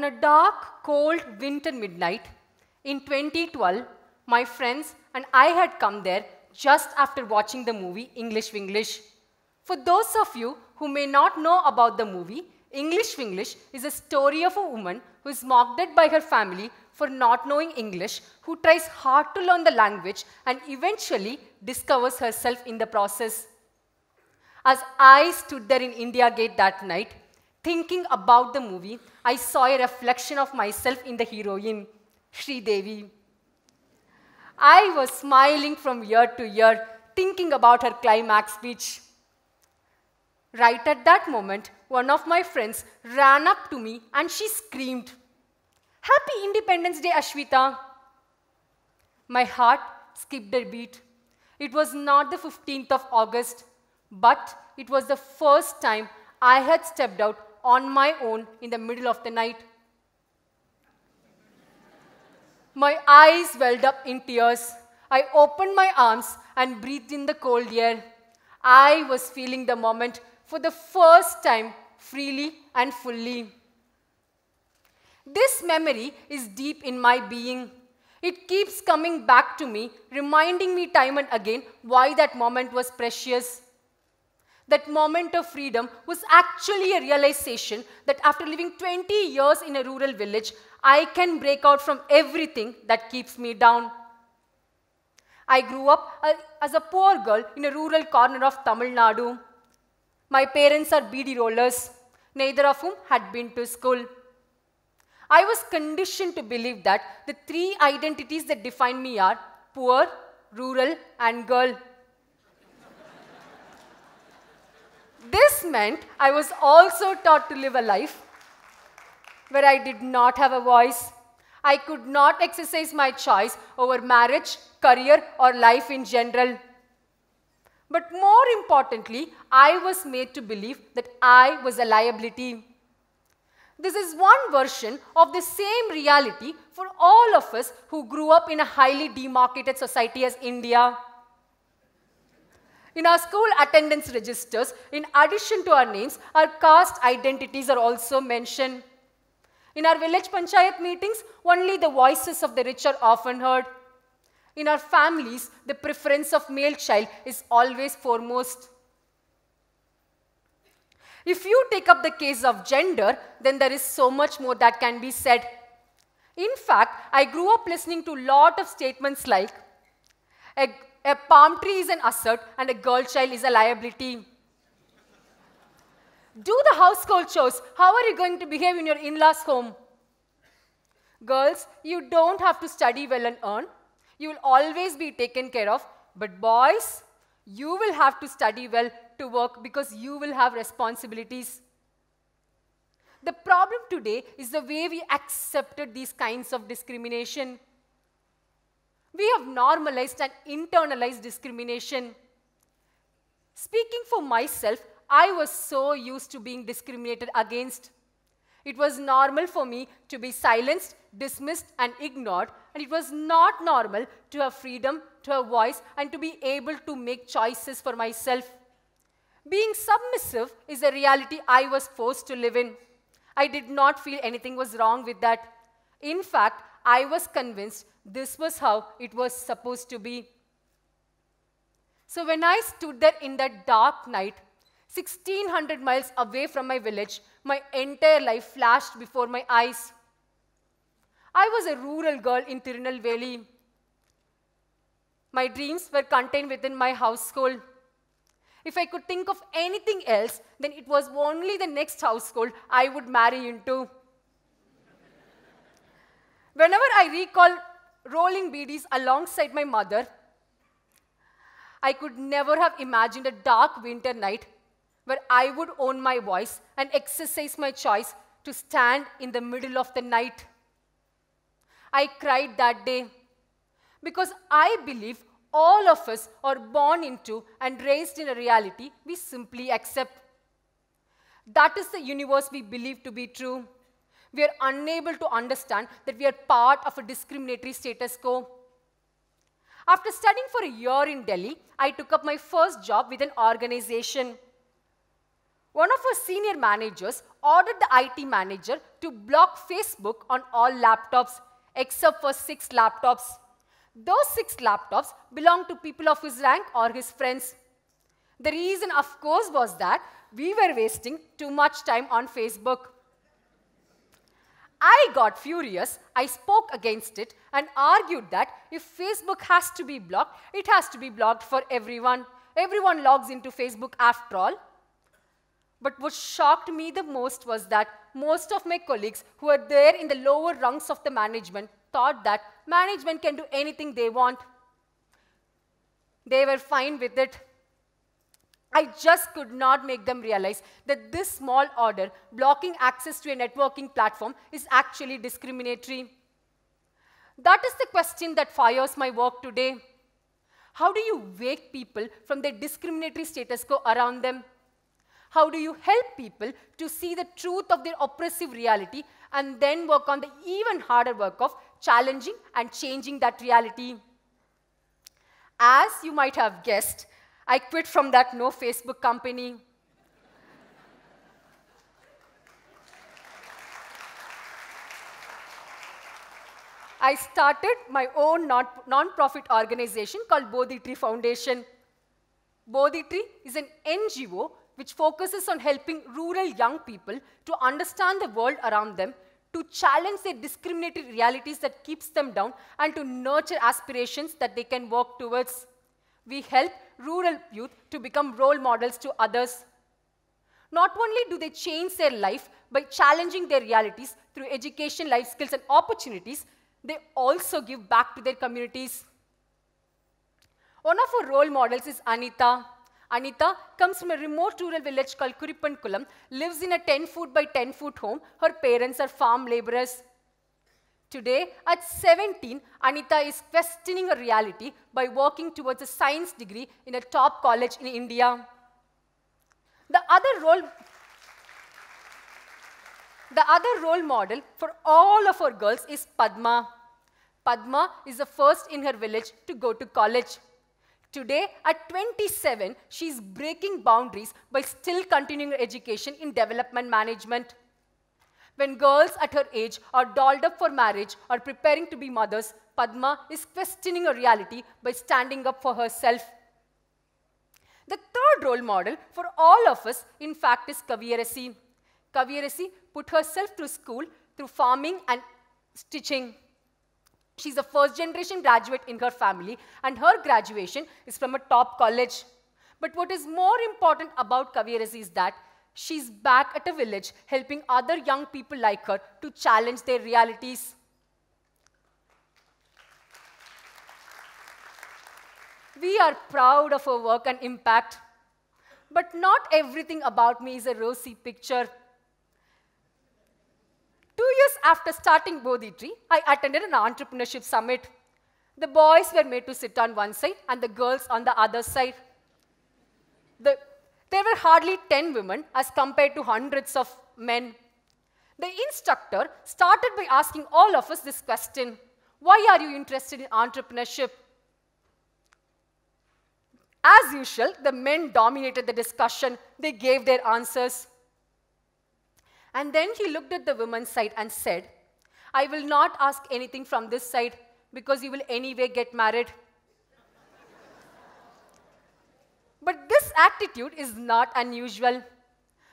On a dark, cold winter midnight in 2012, my friends and I had come there just after watching the movie English Winglish. For those of you who may not know about the movie, English Winglish is a story of a woman who is mocked at by her family for not knowing English, who tries hard to learn the language and eventually discovers herself in the process. As I stood there in India Gate that night, thinking about the movie I saw a reflection of myself in the heroine, Sri Devi. I was smiling from year to year, thinking about her climax speech. Right at that moment, one of my friends ran up to me and she screamed, Happy Independence Day, Ashwita! My heart skipped a beat. It was not the 15th of August, but it was the first time I had stepped out on my own in the middle of the night. My eyes welled up in tears. I opened my arms and breathed in the cold air. I was feeling the moment for the first time freely and fully. This memory is deep in my being. It keeps coming back to me, reminding me time and again why that moment was precious that moment of freedom was actually a realization that after living 20 years in a rural village, I can break out from everything that keeps me down. I grew up uh, as a poor girl in a rural corner of Tamil Nadu. My parents are BD rollers, neither of whom had been to school. I was conditioned to believe that the three identities that define me are poor, rural, and girl. this meant I was also taught to live a life where I did not have a voice. I could not exercise my choice over marriage, career, or life in general. But more importantly, I was made to believe that I was a liability. This is one version of the same reality for all of us who grew up in a highly demarcated society as India. In our school attendance registers, in addition to our names, our caste identities are also mentioned. In our village panchayat meetings, only the voices of the rich are often heard. In our families, the preference of male child is always foremost. If you take up the case of gender, then there is so much more that can be said. In fact, I grew up listening to lot of statements like, a palm tree is an asset and a girl child is a liability. Do the household chores. How are you going to behave in your in-laws home? Girls, you don't have to study well and earn. You will always be taken care of. But boys, you will have to study well to work because you will have responsibilities. The problem today is the way we accepted these kinds of discrimination we have normalized and internalized discrimination. Speaking for myself, I was so used to being discriminated against. It was normal for me to be silenced, dismissed, and ignored, and it was not normal to have freedom, to have voice, and to be able to make choices for myself. Being submissive is a reality I was forced to live in. I did not feel anything was wrong with that. In fact, I was convinced this was how it was supposed to be. So when I stood there in that dark night, 1600 miles away from my village, my entire life flashed before my eyes. I was a rural girl in Tirunelveli. My dreams were contained within my household. If I could think of anything else, then it was only the next household I would marry into. Whenever I recall rolling BDs alongside my mother, I could never have imagined a dark winter night where I would own my voice and exercise my choice to stand in the middle of the night. I cried that day because I believe all of us are born into and raised in a reality we simply accept. That is the universe we believe to be true. We are unable to understand that we are part of a discriminatory status quo. After studying for a year in Delhi, I took up my first job with an organization. One of our senior managers ordered the IT manager to block Facebook on all laptops except for six laptops. Those six laptops belonged to people of his rank or his friends. The reason, of course, was that we were wasting too much time on Facebook. I got furious, I spoke against it and argued that if Facebook has to be blocked, it has to be blocked for everyone. Everyone logs into Facebook after all. But what shocked me the most was that most of my colleagues who were there in the lower rungs of the management thought that management can do anything they want. They were fine with it. I just could not make them realize that this small order, blocking access to a networking platform, is actually discriminatory. That is the question that fires my work today. How do you wake people from their discriminatory status quo around them? How do you help people to see the truth of their oppressive reality and then work on the even harder work of challenging and changing that reality? As you might have guessed, I quit from that no Facebook company. I started my own non-profit organization called Bodhi Tree Foundation. Bodhi Tree is an NGO which focuses on helping rural young people to understand the world around them, to challenge their discriminatory realities that keeps them down, and to nurture aspirations that they can work towards we help rural youth to become role models to others. Not only do they change their life by challenging their realities through education, life skills, and opportunities, they also give back to their communities. One of our role models is Anita. Anita comes from a remote rural village called Kuripankulam, lives in a 10 foot by 10 foot home. Her parents are farm laborers. Today, at 17, Anita is questioning her reality by working towards a science degree in a top college in India. The other role the other role model for all of our girls is Padma. Padma is the first in her village to go to college. Today, at 27, she is breaking boundaries by still continuing her education in development management. When girls at her age are dolled up for marriage or preparing to be mothers, Padma is questioning her reality by standing up for herself. The third role model for all of us, in fact, is Kaviyarasi. Kaviyarasi put herself through school, through farming and stitching. She's a first generation graduate in her family, and her graduation is from a top college. But what is more important about Kaviyarasi is that she's back at a village helping other young people like her to challenge their realities. We are proud of her work and impact, but not everything about me is a rosy picture. Two years after starting Bodhi Tree, I attended an entrepreneurship summit. The boys were made to sit on one side and the girls on the other side. The there were hardly 10 women as compared to hundreds of men. The instructor started by asking all of us this question, why are you interested in entrepreneurship? As usual, the men dominated the discussion. They gave their answers. And then he looked at the women's side and said, I will not ask anything from this side because you will anyway get married. But this attitude is not unusual.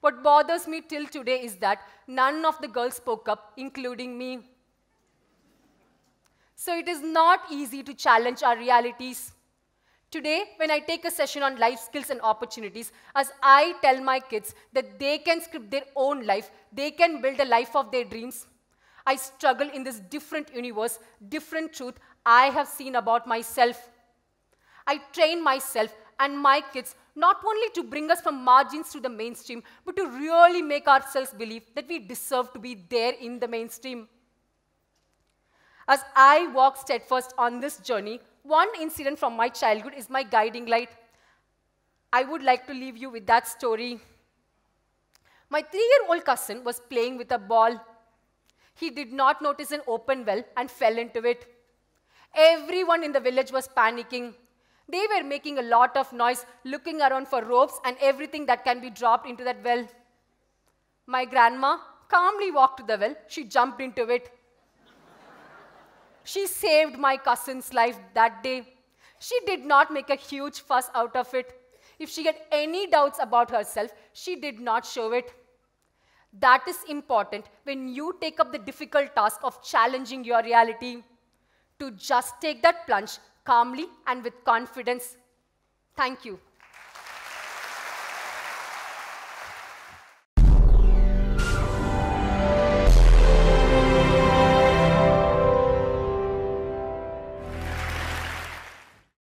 What bothers me till today is that none of the girls spoke up, including me. So it is not easy to challenge our realities. Today, when I take a session on life skills and opportunities, as I tell my kids that they can script their own life, they can build a life of their dreams, I struggle in this different universe, different truth I have seen about myself. I train myself and my kids, not only to bring us from margins to the mainstream, but to really make ourselves believe that we deserve to be there in the mainstream. As I walk steadfast on this journey, one incident from my childhood is my guiding light. I would like to leave you with that story. My three-year-old cousin was playing with a ball. He did not notice an open well and fell into it. Everyone in the village was panicking. They were making a lot of noise, looking around for ropes and everything that can be dropped into that well. My grandma calmly walked to the well. She jumped into it. she saved my cousin's life that day. She did not make a huge fuss out of it. If she had any doubts about herself, she did not show it. That is important when you take up the difficult task of challenging your reality. To just take that plunge calmly and with confidence. Thank you.